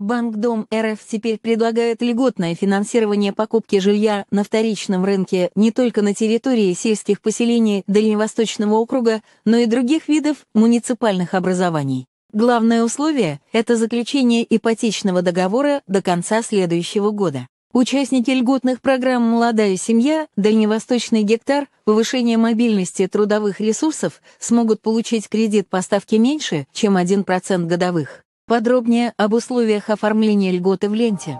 Банк Дом РФ теперь предлагает льготное финансирование покупки жилья на вторичном рынке не только на территории сельских поселений Дальневосточного округа, но и других видов муниципальных образований. Главное условие – это заключение ипотечного договора до конца следующего года. Участники льготных программ «Молодая семья», «Дальневосточный гектар», «Повышение мобильности трудовых ресурсов» смогут получить кредит по ставке меньше, чем 1% годовых. Подробнее об условиях оформления льготы в ленте.